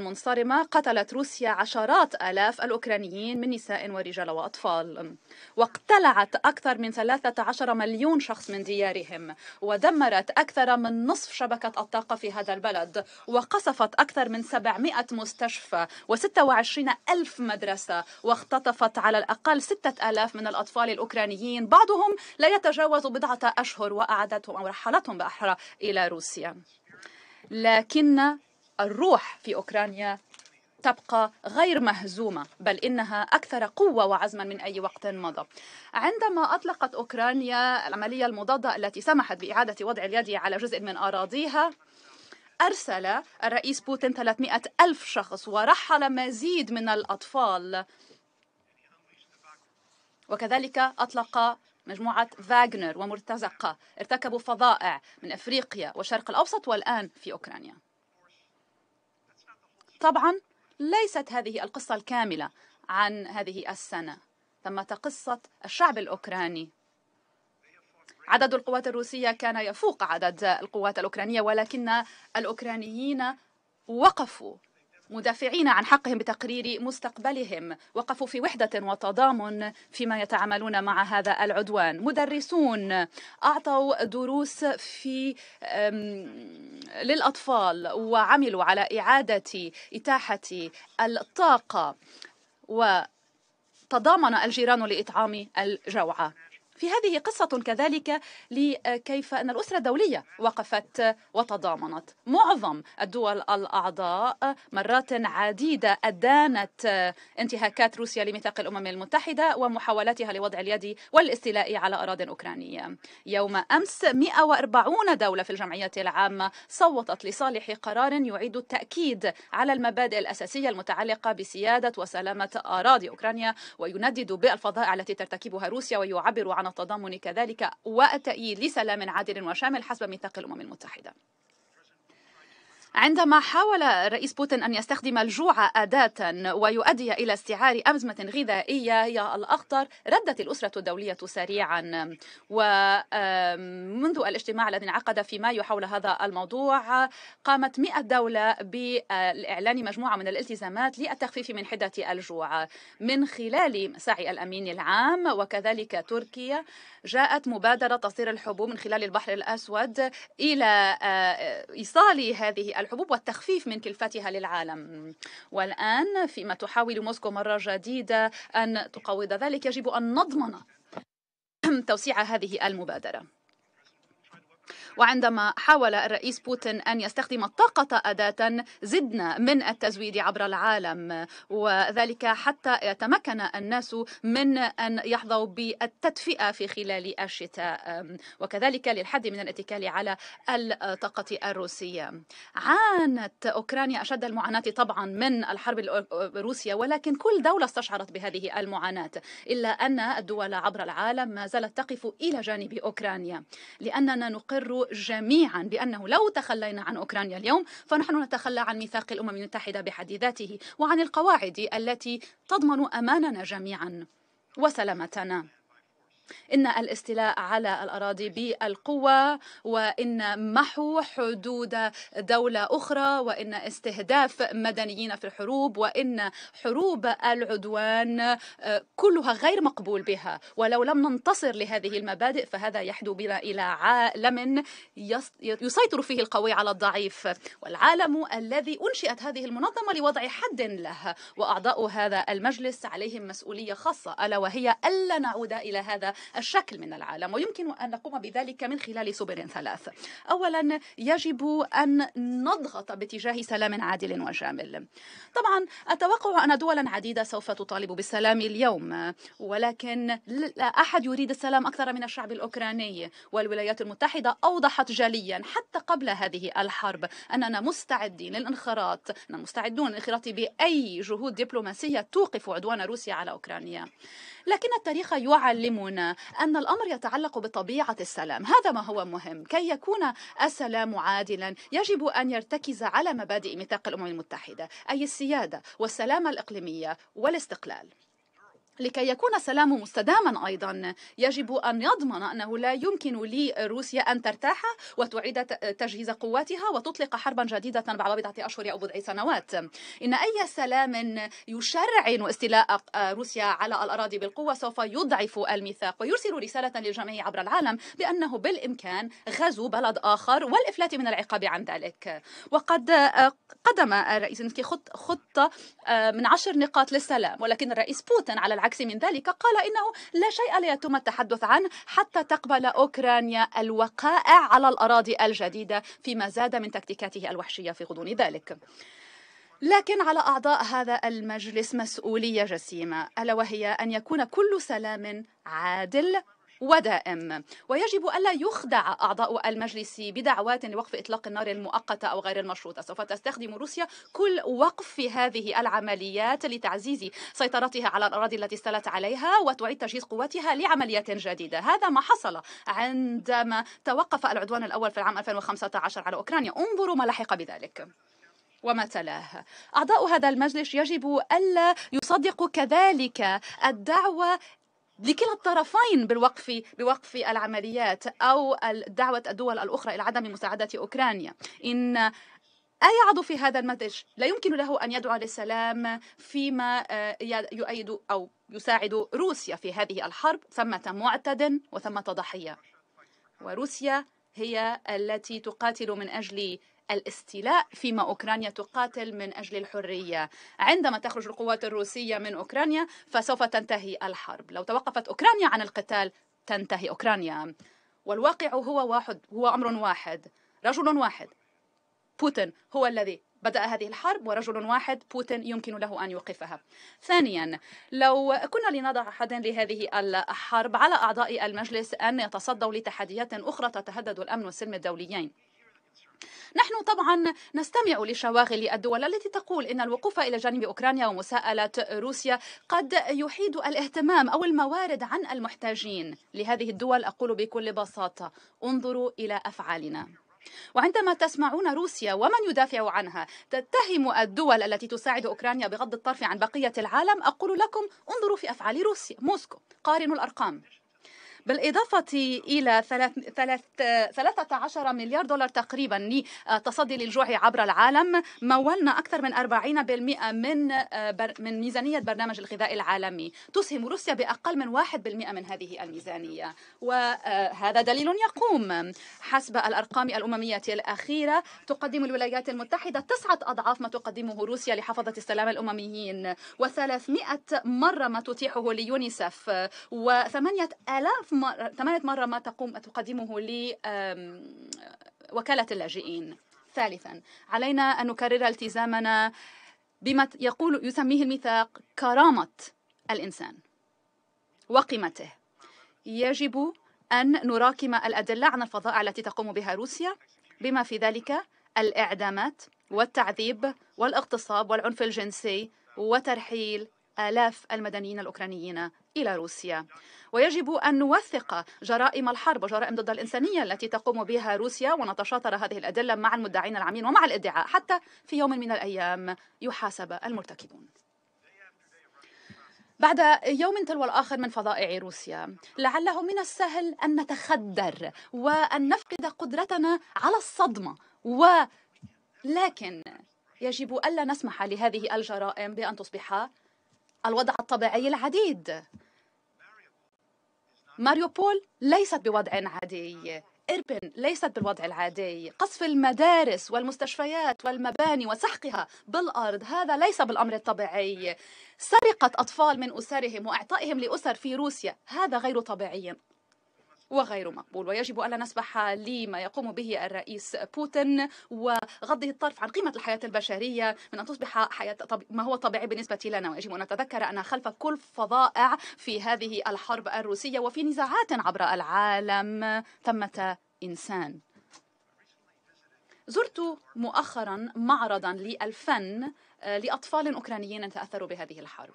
المنصرمة قتلت روسيا عشرات آلاف الأوكرانيين من نساء ورجال وأطفال واقتلعت أكثر من 13 مليون شخص من ديارهم ودمرت أكثر من نصف شبكة الطاقة في هذا البلد وقصفت أكثر من 700 مستشفى و26 ألف مدرسة واختطفت على الأقل 6000 من الأطفال الأوكرانيين بعضهم لا يتجاوز بضعة أشهر وأعادتهم أو رحلتهم بأحرى إلى روسيا لكن الروح في أوكرانيا تبقى غير مهزومة بل إنها أكثر قوة وعزما من أي وقت مضى عندما أطلقت أوكرانيا العملية المضادة التي سمحت بإعادة وضع اليد على جزء من أراضيها أرسل الرئيس بوتين 300 ألف شخص ورحل مزيد من الأطفال وكذلك أطلق مجموعة فاغنر ومرتزقة ارتكبوا فظائع من أفريقيا والشرق الأوسط والآن في أوكرانيا طبعا ليست هذه القصة الكاملة عن هذه السنة ثمة قصة الشعب الأوكراني عدد القوات الروسية كان يفوق عدد القوات الأوكرانية ولكن الأوكرانيين وقفوا مدافعين عن حقهم بتقرير مستقبلهم وقفوا في وحدة وتضامن فيما يتعاملون مع هذا العدوان مدرسون أعطوا دروس في للأطفال وعملوا على إعادة إتاحة الطاقة وتضامن الجيران لإطعام الجوعى في هذه قصة كذلك لكيف أن الأسرة الدولية وقفت وتضامنت معظم الدول الأعضاء مرات عديدة أدانت انتهاكات روسيا لميثاق الأمم المتحدة ومحاولاتها لوضع اليد والاستيلاء على أراضي أوكرانية يوم أمس 140 دولة في الجمعية العامة صوتت لصالح قرار يعيد التأكيد على المبادئ الأساسية المتعلقة بسيادة وسلامة أراضي أوكرانيا ويندد بالفظائع التي ترتكبها روسيا ويعبر عن التضامن كذلك والتأييد لسلام عادل وشامل حسب ميثاق الأمم المتحدة عندما حاول الرئيس بوتين أن يستخدم الجوع أداة ويؤدي إلى استعار أزمة غذائية هي الأخطر ردت الأسرة الدولية سريعا ومنذ الاجتماع الذي انعقد في مايو حول هذا الموضوع قامت 100 دولة بإعلان مجموعة من الالتزامات للتخفيف من حدة الجوع من خلال سعي الأمين العام وكذلك تركيا جاءت مبادرة تصدير الحبوب من خلال البحر الأسود إلى آه، إيصال هذه الحبوب والتخفيف من كلفتها للعالم والآن فيما تحاول موسكو مرة جديدة أن تقوض ذلك يجب أن نضمن توسيع هذه المبادرة وعندما حاول الرئيس بوتين أن يستخدم الطاقة أداة زدنا من التزويد عبر العالم وذلك حتى يتمكن الناس من أن يحظوا بالتدفئة في خلال الشتاء وكذلك للحد من الاتكال على الطاقة الروسية عانت أوكرانيا أشد المعاناة طبعا من الحرب الروسية ولكن كل دولة استشعرت بهذه المعاناة إلا أن الدول عبر العالم ما زالت تقف إلى جانب أوكرانيا لأننا نقر جميعا بأنه لو تخلينا عن أوكرانيا اليوم فنحن نتخلى عن ميثاق الأمم المتحدة بحد ذاته وعن القواعد التي تضمن أماننا جميعا وسلامتنا إن الاستيلاء على الأراضي بالقوة وإن محو حدود دولة أخرى وإن استهداف مدنيين في الحروب وإن حروب العدوان آه، كلها غير مقبول بها ولو لم ننتصر لهذه المبادئ فهذا يحدو بنا إلى عالم يسيطر فيه القوي على الضعيف والعالم الذي أنشئت هذه المنظمة لوضع حد له وأعضاء هذا المجلس عليهم مسؤولية خاصة ألا وهي ألا نعود إلى هذا الشكل من العالم ويمكن أن نقوم بذلك من خلال سبل ثلاث أولا يجب أن نضغط باتجاه سلام عادل وجامل طبعا أتوقع أن دولا عديدة سوف تطالب بالسلام اليوم ولكن لا أحد يريد السلام أكثر من الشعب الأوكراني والولايات المتحدة أوضحت جليا حتى قبل هذه الحرب أننا مستعدين للانخراط مستعدون للانخراط بأي جهود دبلوماسية توقف عدوان روسيا على أوكرانيا لكن التاريخ يعلمنا أن الأمر يتعلق بطبيعة السلام هذا ما هو مهم كي يكون السلام عادلا يجب أن يرتكز على مبادئ ميثاق الأمم المتحدة أي السيادة والسلامة الإقليمية والاستقلال لكي يكون السلام مستداما أيضا يجب أن يضمن أنه لا يمكن لروسيا أن ترتاح وتعيد تجهيز قواتها وتطلق حربا جديدة بعد بضعة أشهر أو بضع سنوات إن أي سلام يشرعن استيلاء آه، روسيا على الأراضي بالقوة سوف يضعف الميثاق ويرسل رسالة للجميع عبر العالم بأنه بالإمكان غزو بلد آخر والإفلات من العقاب عن ذلك وقد آه، قدم الرئيس خطة آه، من عشر نقاط للسلام ولكن الرئيس بوتين على العكس بالعكس من ذلك قال إنه لا شيء ليتم التحدث عنه حتى تقبل أوكرانيا الوقائع على الأراضي الجديدة فيما زاد من تكتيكاته الوحشية في غضون ذلك لكن على أعضاء هذا المجلس مسؤولية جسيمة ألا وهي أن يكون كل سلام عادل ودائم ويجب ألا يخدع أعضاء المجلس بدعوات لوقف إطلاق النار المؤقتة أو غير المشروطة سوف تستخدم روسيا كل وقف هذه العمليات لتعزيز سيطرتها على الأراضي التي استلت عليها وتعيد تجهيز قواتها لعمليات جديدة هذا ما حصل عندما توقف العدوان الأول في العام 2015 على أوكرانيا انظروا ما لحق بذلك وما تلاه أعضاء هذا المجلس يجب ألا يصدقوا كذلك الدعوة لكلا الطرفين بالوقف بوقف العمليات أو دعوة الدول الأخرى إلى عدم مساعدة أوكرانيا إن أي عضو في هذا المنتج لا يمكن له أن يدعو للسلام فيما آه، يؤيد أو يساعد روسيا في هذه الحرب ثمة معتد وثمة ضحية وروسيا هي التي تقاتل من أجل الاستيلاء فيما أوكرانيا تقاتل من أجل الحرية عندما تخرج القوات الروسية من أوكرانيا فسوف تنتهي الحرب لو توقفت أوكرانيا عن القتال تنتهي أوكرانيا والواقع هو واحد هو أمر واحد رجل واحد بوتين هو الذي بدأ هذه الحرب ورجل واحد بوتين يمكن له أن يوقفها ثانيا لو كنا لنضع حدا لهذه الحرب على أعضاء المجلس أن يتصدوا لتحديات أخرى تتهدد الأمن والسلم الدوليين نحن طبعا نستمع لشواغل الدول التي تقول ان الوقوف الى جانب اوكرانيا ومساءله روسيا قد يحيد الاهتمام او الموارد عن المحتاجين لهذه الدول اقول بكل بساطه انظروا الى افعالنا وعندما تسمعون روسيا ومن يدافع عنها تتهم الدول التي تساعد اوكرانيا بغض الطرف عن بقيه العالم اقول لكم انظروا في افعال روسيا موسكو قارنوا الارقام بالإضافة إلى 13 مليار دولار تقريبا للتصدي للجوع عبر العالم مولنا أكثر من 40% من آه، من ميزانية برنامج الغذاء العالمي تسهم روسيا بأقل من 1% من هذه الميزانية وهذا دليل يقوم حسب الأرقام الأممية الأخيرة تقدم الولايات المتحدة تسعة أضعاف ما تقدمه روسيا لحفظة السلام الأمميين و300 مرة ما تتيحه ليونيسف و8000 ثلاث مر... ثمانية مرة ما تقوم تقدمه لوكالة اللاجئين ثالثا علينا أن نكرر التزامنا بما يقول يسميه الميثاق كرامة الإنسان وقيمته يجب أن نراكم الأدلة عن الفظائع التي تقوم بها روسيا بما في ذلك الإعدامات والتعذيب والاغتصاب والعنف الجنسي وترحيل آلاف المدنيين الأوكرانيين إلى روسيا ويجب أن نوثق جرائم الحرب وجرائم ضد الإنسانية التي تقوم بها روسيا ونتشاطر هذه الأدلة مع المدعين العامين ومع الادعاء حتى في يوم من الأيام يحاسب المرتكبون بعد يوم تلو الآخر من فضائع روسيا لعله من السهل أن نتخدر وأن نفقد قدرتنا على الصدمة ولكن يجب ألا نسمح لهذه الجرائم بأن تصبح الوضع الطبيعي العديد ماريوبول ليست بوضع عادي إربن ليست بالوضع العادي قصف المدارس والمستشفيات والمباني وسحقها بالأرض هذا ليس بالأمر الطبيعي سرقة أطفال من أسرهم وإعطائهم لأسر في روسيا هذا غير طبيعي وغير مقبول ويجب ألا نسبح لما يقوم به الرئيس بوتين وغضه الطرف عن قيمة الحياة البشرية من أن تصبح حياة طب... ما هو طبيعي بالنسبة لنا ويجب أن نتذكر أن خلف كل فظائع في هذه الحرب الروسية وفي نزاعات عبر العالم ثمة إنسان زرت مؤخرا معرضا للفن آه، لأطفال أوكرانيين تأثروا بهذه الحرب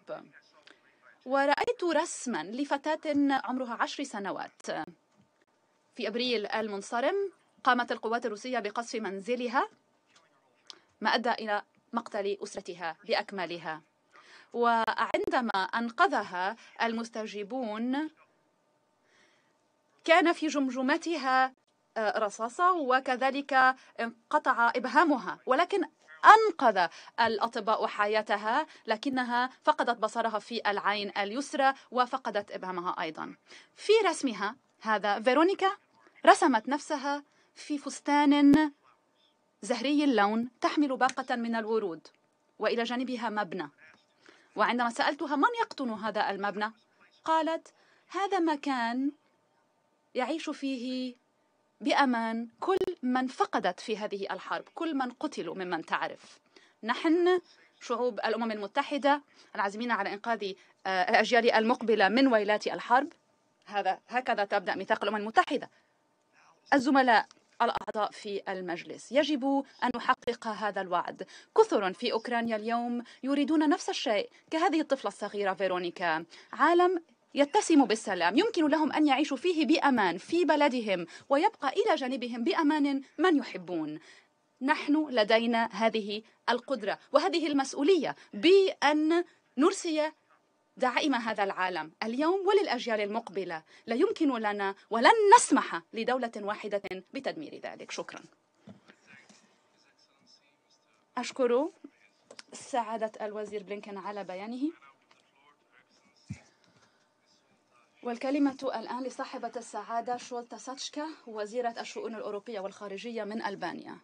ورأيت رسما لفتاة عمرها عشر سنوات في أبريل المنصرم قامت القوات الروسية بقصف منزلها ما أدى إلى مقتل أسرتها بأكملها وعندما أنقذها المستجيبون كان في جمجمتها آه، رصاصة وكذلك انقطع إبهامها ولكن أنقذ الأطباء حياتها لكنها فقدت بصرها في العين اليسرى وفقدت إبهامها أيضا في رسمها هذا فيرونيكا رسمت نفسها في فستان زهري اللون تحمل باقة من الورود وإلى جانبها مبنى وعندما سألتها من يقطن هذا المبنى قالت هذا مكان يعيش فيه بأمان كل من فقدت في هذه الحرب كل من قتلوا ممن تعرف نحن شعوب الأمم المتحدة العازمين على إنقاذ آه، الأجيال المقبلة من ويلات الحرب هذا هكذا تبدأ ميثاق الأمم المتحدة الزملاء الأعضاء في المجلس يجب أن نحقق هذا الوعد كثر في أوكرانيا اليوم يريدون نفس الشيء كهذه الطفلة الصغيرة فيرونيكا عالم يتسم بالسلام يمكن لهم أن يعيشوا فيه بأمان في بلدهم ويبقى إلى جانبهم بأمان من يحبون نحن لدينا هذه القدرة وهذه المسؤولية بأن نرسي دعائم هذا العالم اليوم وللأجيال المقبلة لا يمكن لنا ولن نسمح لدولة واحدة بتدمير ذلك شكرا أشكر سعادة الوزير بلينكن على بيانه والكلمة الآن لصاحبة السعادة شولتا ساتشكا وزيرة الشؤون الأوروبية والخارجية من ألبانيا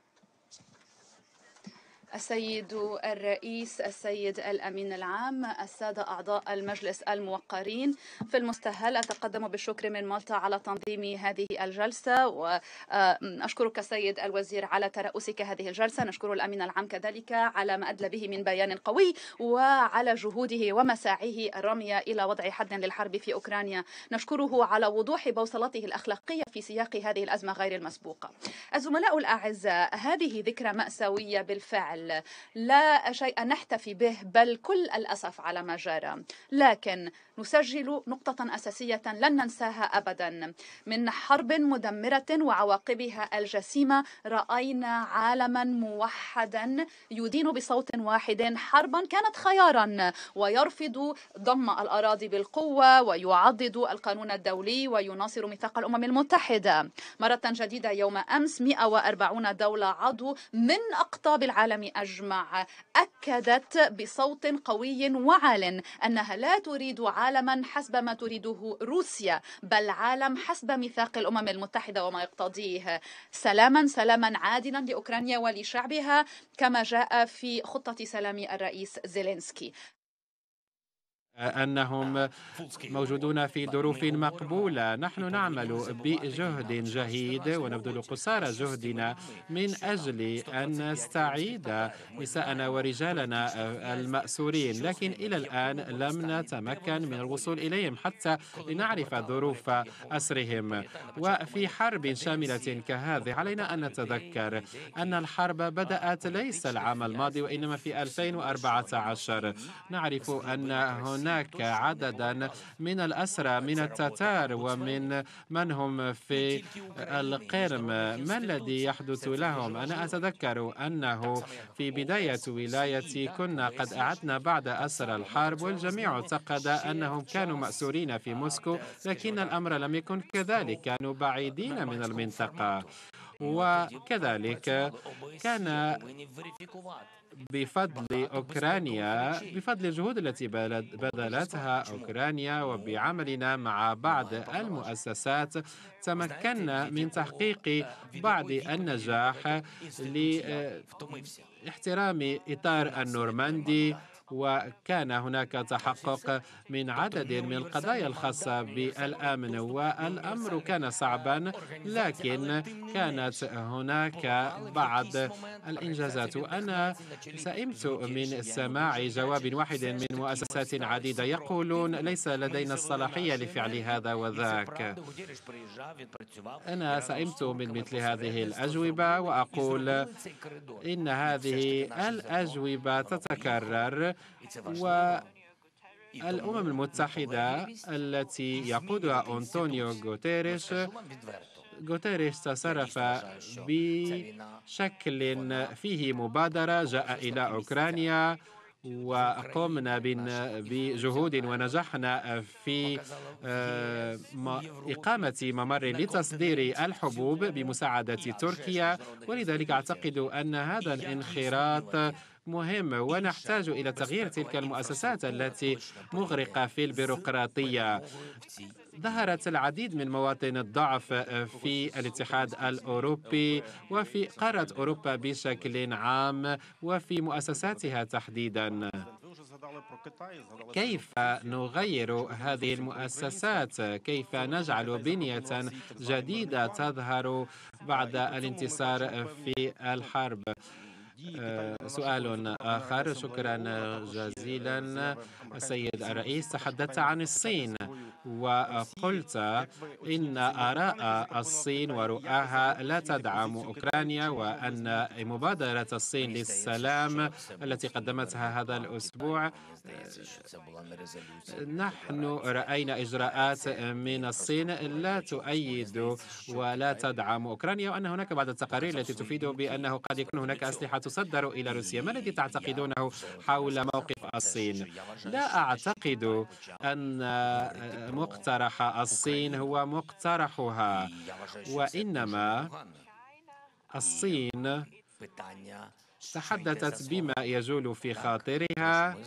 السيد الرئيس السيد الأمين العام السادة أعضاء المجلس الموقرين في المستهل أتقدم بالشكر من مالطا على تنظيم هذه الجلسة وأشكرك آه، سيد الوزير على ترأسك هذه الجلسة نشكر الأمين العام كذلك على ما أدلى به من بيان قوي وعلى جهوده ومساعيه الرامية إلى وضع حد للحرب في أوكرانيا نشكره على وضوح بوصلته الأخلاقية في سياق هذه الأزمة غير المسبوقة الزملاء الأعزاء هذه ذكرى مأساوية بالفعل العمل لا شيء نحتفي به بل كل الأسف على ما جرى لكن نسجل نقطة أساسية لن ننساها أبدا من حرب مدمرة وعواقبها الجسيمة رأينا عالما موحدا يدين بصوت واحد حربا كانت خيارا ويرفض ضم الأراضي بالقوة ويعضد القانون الدولي ويناصر ميثاق الأمم المتحدة مرة جديدة يوم أمس 140 دولة عضو من أقطاب العالم أجمع أكدت بصوت قوي وعال أنها لا تريد عالما حسب ما تريده روسيا بل عالم حسب ميثاق الأمم المتحدة وما يقتضيه سلاما سلاما عادلا لأوكرانيا ولشعبها كما جاء في خطة سلام الرئيس زيلينسكي أنهم موجودون في ظروف مقبولة نحن نعمل بجهد جهيد ونبذل قصارى جهدنا من أجل أن نستعيد نساءنا ورجالنا المأسورين لكن إلى الآن لم نتمكن من الوصول إليهم حتى لنعرف ظروف أسرهم وفي حرب شاملة كهذه علينا أن نتذكر أن الحرب بدأت ليس العام الماضي وإنما في 2014 نعرف أن هناك هناك عددا من الأسرى من التتار ومن من هم في القرم ما الذي يحدث لهم أنا أتذكر أنه في بداية ولايتي كنا قد أعدنا بعد أسر الحرب والجميع اعتقد أنهم كانوا مأسورين في موسكو لكن الأمر لم يكن كذلك كانوا بعيدين من المنطقة وكذلك كان بفضل أوكرانيا بفضل الجهود التي بذلتها أوكرانيا وبعملنا مع بعض المؤسسات تمكنا من تحقيق بعض النجاح لاحترام إطار النورماندي وكان هناك تحقق من عدد من القضايا الخاصة بالأمن والأمر كان صعبا لكن كانت هناك بعض الإنجازات وأنا سئمت من سماع جواب واحد من مؤسسات عديدة يقولون ليس لدينا الصلاحية لفعل هذا وذاك أنا سئمت من مثل هذه الأجوبة وأقول إن هذه الأجوبة تتكرر والأمم المتحدة التي يقودها أنطونيو غوتيريش غوتيريش تصرف بشكل فيه مبادرة جاء إلى أوكرانيا وقمنا بجهود ونجحنا في آه، إقامة ممر لتصدير الحبوب بمساعدة تركيا ولذلك أعتقد أن هذا الانخراط مهم ونحتاج إلى تغيير تلك المؤسسات التي مغرقة في البيروقراطية ظهرت العديد من مواطن الضعف في الاتحاد الأوروبي وفي قارة أوروبا بشكل عام وفي مؤسساتها تحديدا كيف نغير هذه المؤسسات كيف نجعل بنية جديدة تظهر بعد الانتصار في الحرب آه، سؤال آخر شكرا جزيلا السيد الرئيس تحدثت عن الصين وقلت إن آراء الصين ورؤاها لا تدعم أوكرانيا وأن مبادرة الصين للسلام التي قدمتها هذا الأسبوع نحن رأينا إجراءات من الصين لا تؤيد ولا تدعم أوكرانيا وأن هناك بعض التقارير التي تفيد بأنه قد يكون هناك أسلحة تصدر إلى روسيا ما الذي تعتقدونه حول موقف الصين؟ لا أعتقد أن مقترح الصين هو مقترحها وإنما الصين تحدثت بما يجول في خاطرها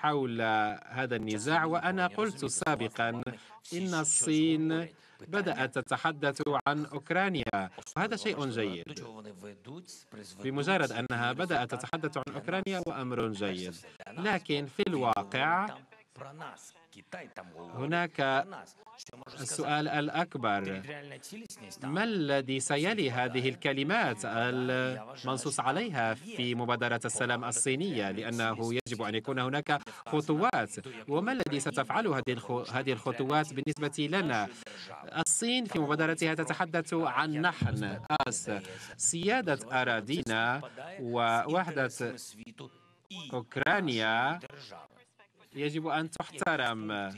حول هذا النزاع وأنا قلت سابقا إن الصين بدأت تتحدث عن أوكرانيا وهذا شيء جيد بمجرد أنها بدأت تتحدث عن أوكرانيا وأمر جيد لكن في الواقع هناك السؤال الأكبر ما الذي سيلي هذه الكلمات المنصوص عليها في مبادرة السلام الصينية لأنه يجب أن يكون هناك خطوات وما الذي ستفعل هذه الخطوات بالنسبة لنا الصين في مبادرتها تتحدث عن نحن أس سيادة أراضينا ووحدة أوكرانيا يجب أن تحترم